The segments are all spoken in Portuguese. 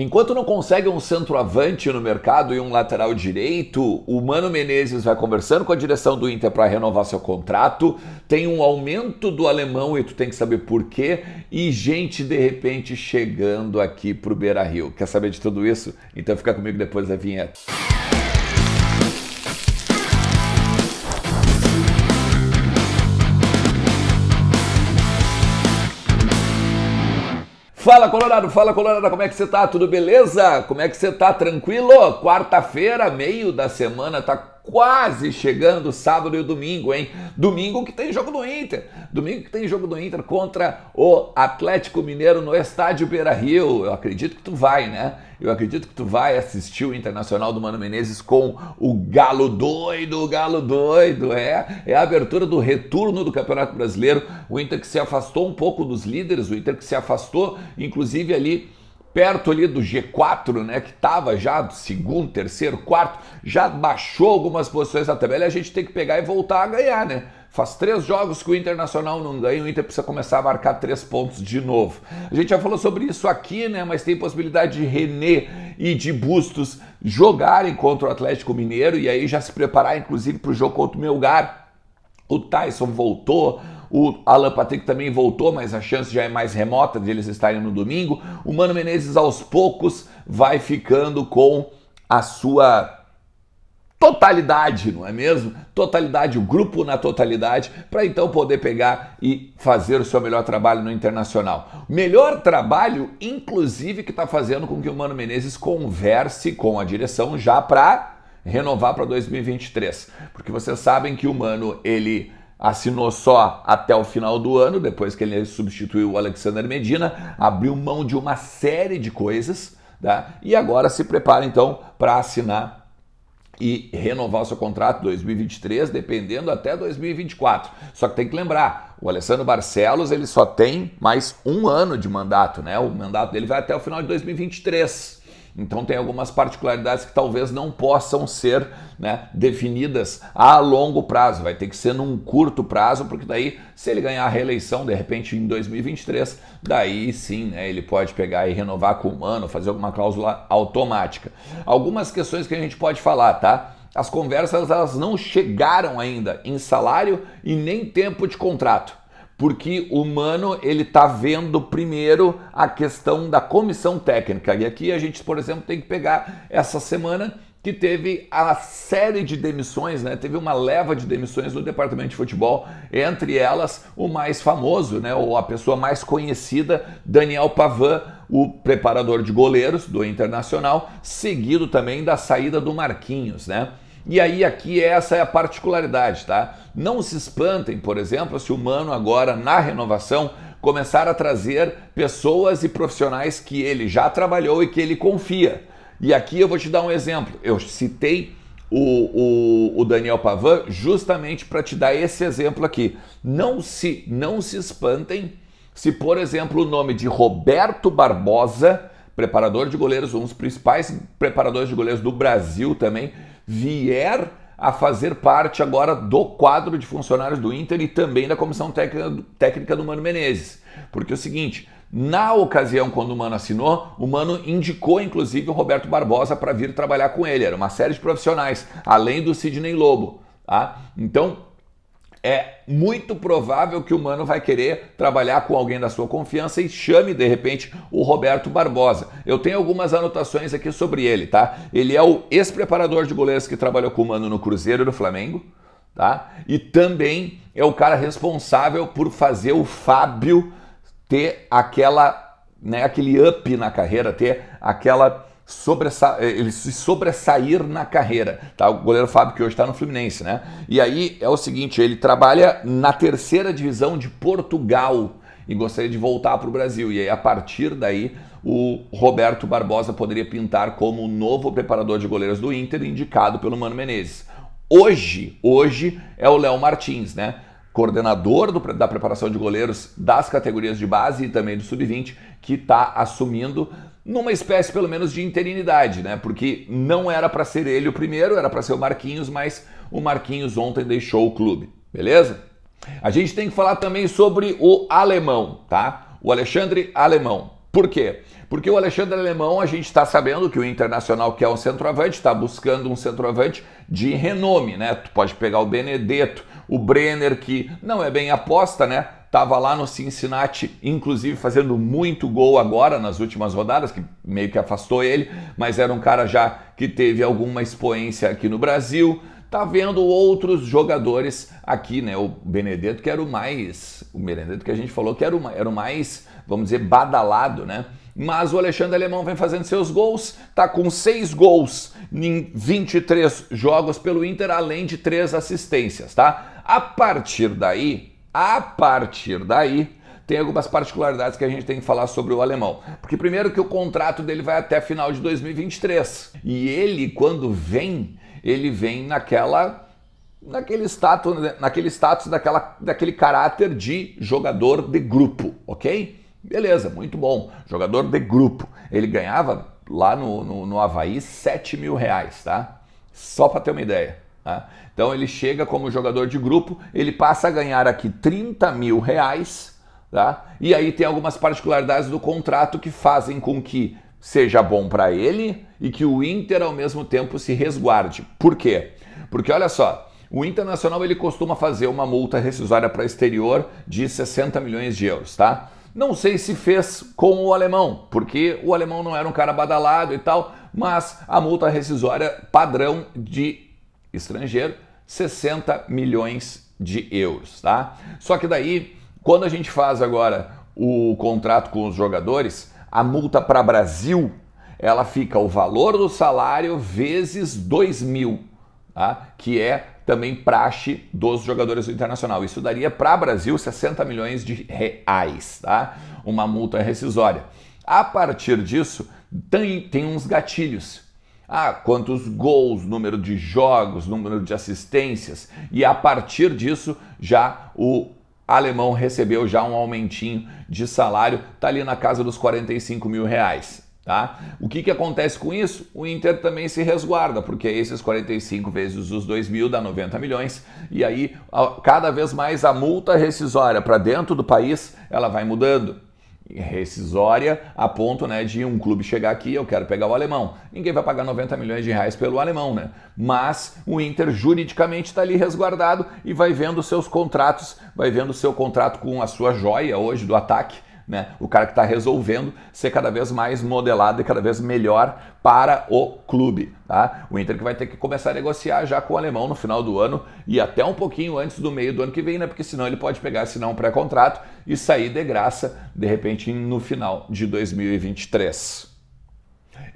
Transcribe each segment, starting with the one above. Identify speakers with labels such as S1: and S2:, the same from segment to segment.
S1: Enquanto não consegue um centroavante no mercado e um lateral direito, o Mano Menezes vai conversando com a direção do Inter para renovar seu contrato. Tem um aumento do alemão e tu tem que saber por quê. E gente de repente chegando aqui para o Beira Rio. Quer saber de tudo isso? Então fica comigo depois da vinheta. Fala Colorado, fala Colorado, como é que você tá? Tudo beleza? Como é que você tá? Tranquilo? Quarta-feira, meio da semana, tá quase chegando sábado e domingo, hein? Domingo que tem jogo do Inter. Domingo que tem jogo do Inter contra o Atlético Mineiro no estádio Beira Rio. Eu acredito que tu vai, né? Eu acredito que tu vai assistir o Internacional do Mano Menezes com o Galo Doido, o Galo Doido. É, é a abertura do retorno do Campeonato Brasileiro. O Inter que se afastou um pouco dos líderes, o Inter que se afastou, inclusive ali perto ali do G4, né, que estava já do segundo, terceiro, quarto, já baixou algumas posições da tabela e a gente tem que pegar e voltar a ganhar, né? Faz três jogos que o Internacional não ganha, o Inter precisa começar a marcar três pontos de novo. A gente já falou sobre isso aqui, né? Mas tem possibilidade de René e de Bustos jogarem contra o Atlético Mineiro e aí já se preparar, inclusive, para o jogo contra o Melgar. O Tyson voltou, o Alan Patrick também voltou, mas a chance já é mais remota de eles estarem no domingo. O Mano Menezes, aos poucos, vai ficando com a sua totalidade, não é mesmo? Totalidade, o grupo na totalidade, para então poder pegar e fazer o seu melhor trabalho no internacional. Melhor trabalho, inclusive, que está fazendo com que o Mano Menezes converse com a direção já para renovar para 2023, porque vocês sabem que o Mano ele assinou só até o final do ano, depois que ele substituiu o Alexander Medina, abriu mão de uma série de coisas, tá? e agora se prepara então para assinar e renovar o seu contrato 2023, dependendo até 2024. Só que tem que lembrar, o Alessandro Barcelos ele só tem mais um ano de mandato, né? O mandato dele vai até o final de 2023. Então tem algumas particularidades que talvez não possam ser né, definidas a longo prazo, vai ter que ser num curto prazo, porque daí se ele ganhar a reeleição de repente em 2023, daí sim né, ele pode pegar e renovar com o humano, fazer alguma cláusula automática. Algumas questões que a gente pode falar, tá? As conversas elas não chegaram ainda em salário e nem tempo de contrato porque o Mano ele está vendo primeiro a questão da comissão técnica. E aqui a gente, por exemplo, tem que pegar essa semana que teve a série de demissões, né? Teve uma leva de demissões no departamento de futebol, entre elas o mais famoso, né? Ou a pessoa mais conhecida, Daniel Pavan, o preparador de goleiros do Internacional, seguido também da saída do Marquinhos, né? E aí aqui essa é a particularidade, tá? Não se espantem, por exemplo, se o Mano agora na renovação começar a trazer pessoas e profissionais que ele já trabalhou e que ele confia. E aqui eu vou te dar um exemplo. Eu citei o, o, o Daniel Pavan justamente para te dar esse exemplo aqui. Não se, não se espantem se, por exemplo, o nome de Roberto Barbosa, preparador de goleiros, um dos principais preparadores de goleiros do Brasil também, vier a fazer parte agora do quadro de funcionários do Inter e também da comissão técnica do Mano Menezes. Porque é o seguinte, na ocasião quando o Mano assinou, o Mano indicou inclusive o Roberto Barbosa para vir trabalhar com ele, era uma série de profissionais, além do Sidney Lobo. Tá? Então, é muito provável que o Mano vai querer trabalhar com alguém da sua confiança e chame de repente o Roberto Barbosa. Eu tenho algumas anotações aqui sobre ele, tá? Ele é o ex-preparador de goleiros que trabalhou com o Mano no Cruzeiro e no Flamengo, tá? E também é o cara responsável por fazer o Fábio ter aquela, né, aquele up na carreira, ter aquela sobressa, eh, ele se sobressair na carreira. Tá? O goleiro Fábio que hoje está no Fluminense, né? E aí é o seguinte, ele trabalha na terceira divisão de Portugal e gostaria de voltar para o Brasil. E aí, a partir daí, o Roberto Barbosa poderia pintar como o novo preparador de goleiros do Inter, indicado pelo Mano Menezes. Hoje, hoje é o Léo Martins, né? coordenador do, da preparação de goleiros das categorias de base e também do sub-20, que está assumindo numa espécie pelo menos de interinidade, né? Porque não era para ser ele o primeiro, era para ser o Marquinhos, mas o Marquinhos ontem deixou o clube, beleza? A gente tem que falar também sobre o alemão, tá? O Alexandre Alemão. Por quê? Porque o Alexandre Alemão, a gente está sabendo que o Internacional quer um é centroavante, está buscando um centroavante de renome, né? Tu pode pegar o Benedetto, o Brenner, que não é bem aposta, né? Tava lá no Cincinnati, inclusive fazendo muito gol agora nas últimas rodadas, que meio que afastou ele, mas era um cara já que teve alguma expoência aqui no Brasil. Tá vendo outros jogadores aqui, né? O Benedetto que era o mais, o Benedetto que a gente falou que era o, era o mais, vamos dizer, badalado, né? Mas o Alexandre Alemão vem fazendo seus gols, tá com seis gols em 23 jogos pelo Inter, além de três assistências, tá? A partir daí, a partir daí, tem algumas particularidades que a gente tem que falar sobre o alemão. Porque primeiro que o contrato dele vai até final de 2023. E ele, quando vem, ele vem naquela naquele status, naquele status daquela, daquele caráter de jogador de grupo, ok? Beleza, muito bom. Jogador de grupo. Ele ganhava lá no, no, no Havaí 7 mil reais, tá? Só para ter uma ideia. Tá? Então ele chega como jogador de grupo, ele passa a ganhar aqui 30 mil reais, tá? e aí tem algumas particularidades do contrato que fazem com que seja bom para ele e que o Inter ao mesmo tempo se resguarde. Por quê? Porque olha só, o Internacional ele costuma fazer uma multa rescisória para exterior de 60 milhões de euros, tá? Não sei se fez com o alemão, porque o alemão não era um cara badalado e tal, mas a multa rescisória padrão de estrangeiro, 60 milhões de euros, tá? Só que daí, quando a gente faz agora o contrato com os jogadores, a multa para Brasil, ela fica o valor do salário vezes 2 mil, tá? que é também praxe dos jogadores do Internacional. Isso daria para Brasil 60 milhões de reais, tá? Uma multa rescisória. A partir disso, tem, tem uns gatilhos ah, quantos gols, número de jogos, número de assistências. E a partir disso, já o alemão recebeu já um aumentinho de salário, tá ali na casa dos 45 mil reais. Tá? O que, que acontece com isso? O Inter também se resguarda, porque é esses 45 vezes os 2 mil dá 90 milhões, e aí cada vez mais a multa rescisória para dentro do país ela vai mudando rescisória a ponto né, de um clube chegar aqui, eu quero pegar o alemão. Ninguém vai pagar 90 milhões de reais pelo alemão, né? Mas o Inter juridicamente está ali resguardado e vai vendo seus contratos, vai vendo seu contrato com a sua joia hoje do ataque, né? O cara que está resolvendo ser cada vez mais modelado e cada vez melhor para o clube, tá? O Inter que vai ter que começar a negociar já com o alemão no final do ano e até um pouquinho antes do meio do ano que vem, né? Porque senão ele pode pegar senão um pré-contrato e sair de graça de repente no final de 2023.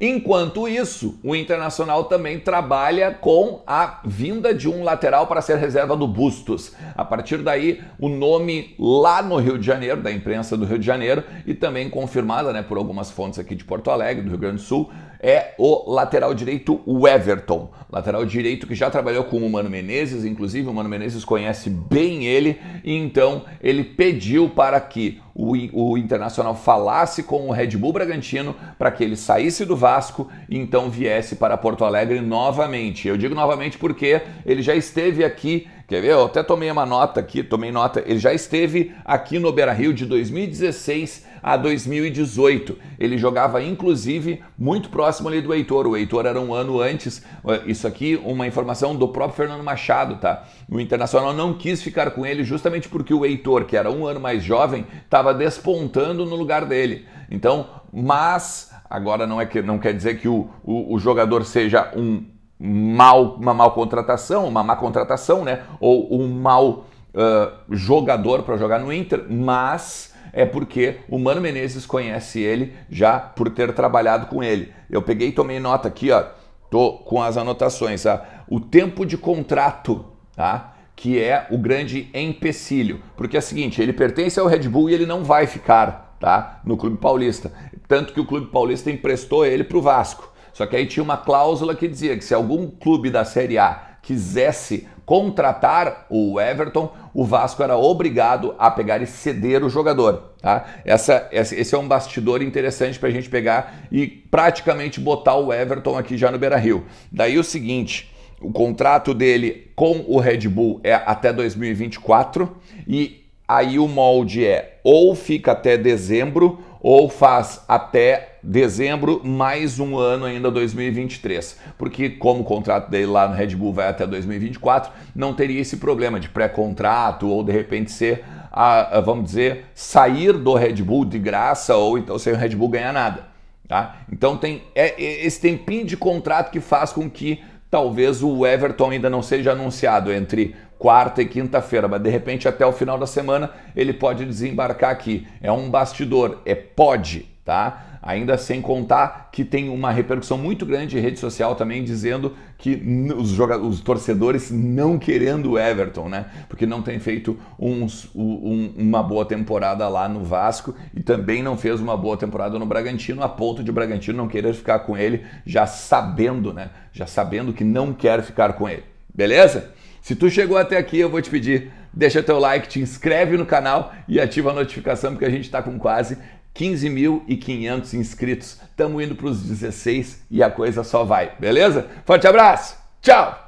S1: Enquanto isso, o Internacional também trabalha com a vinda de um lateral para ser reserva do Bustos. A partir daí, o nome lá no Rio de Janeiro, da imprensa do Rio de Janeiro, e também confirmada né, por algumas fontes aqui de Porto Alegre, do Rio Grande do Sul, é o lateral direito Everton. Lateral direito que já trabalhou com o Mano Menezes, inclusive o Mano Menezes conhece bem ele, e então ele pediu para que o, o Internacional falasse com o Red Bull Bragantino para que ele saísse do Vasco e então viesse para Porto Alegre novamente. Eu digo novamente porque ele já esteve aqui Quer ver? Eu até tomei uma nota aqui, tomei nota. Ele já esteve aqui no Beira Rio de 2016 a 2018. Ele jogava, inclusive, muito próximo ali do Heitor. O Heitor era um ano antes. Eh, isso aqui, uma informação do próprio Fernando Machado, tá? O Internacional não quis ficar com ele justamente porque o Heitor, que era um ano mais jovem, estava despontando no lugar dele. Então, mas agora não é que não quer dizer que o, o, o jogador seja um mal, uma mal contratação, uma má contratação, né? Ou um mal uh, jogador para jogar no Inter, mas é porque o Mano Menezes conhece ele já por ter trabalhado com ele. Eu peguei e tomei nota aqui, ó. Tô com as anotações, tá? O tempo de contrato, tá? Que é o grande empecilho. Porque é o seguinte, ele pertence ao Red Bull e ele não vai ficar, tá? No Clube Paulista. Tanto que o Clube Paulista emprestou ele para o Vasco. Só que aí tinha uma cláusula que dizia que se algum clube da Série A quisesse contratar o Everton, o Vasco era obrigado a pegar e ceder o jogador. Tá? Essa, esse é um bastidor interessante para a gente pegar e praticamente botar o Everton aqui já no Beira Rio. Daí o seguinte. O contrato dele com o Red Bull é até 2024 e aí o molde é ou fica até dezembro ou faz até dezembro, mais um ano ainda 2023, porque como o contrato dele lá no Red Bull vai até 2024, não teria esse problema de pré-contrato ou de repente ser, a, a, vamos dizer, sair do Red Bull de graça ou então sem o Red Bull ganhar nada. Tá? Então tem é, é, esse tempinho de contrato que faz com que talvez o Everton ainda não seja anunciado entre quarta e quinta-feira, mas de repente até o final da semana ele pode desembarcar aqui. É um bastidor, é pode, tá? Ainda sem contar que tem uma repercussão muito grande em rede social também dizendo que os, jogadores, os torcedores não querendo o Everton, né? Porque não tem feito um, uma boa temporada lá no Vasco e também não fez uma boa temporada no Bragantino, a ponto de o Bragantino não querer ficar com ele, já sabendo, né? Já sabendo que não quer ficar com ele. Beleza? Se tu chegou até aqui, eu vou te pedir, deixa teu like, te inscreve no canal e ativa a notificação porque a gente está com quase 15.500 inscritos. Estamos indo para os 16 e a coisa só vai, beleza? Forte abraço, tchau!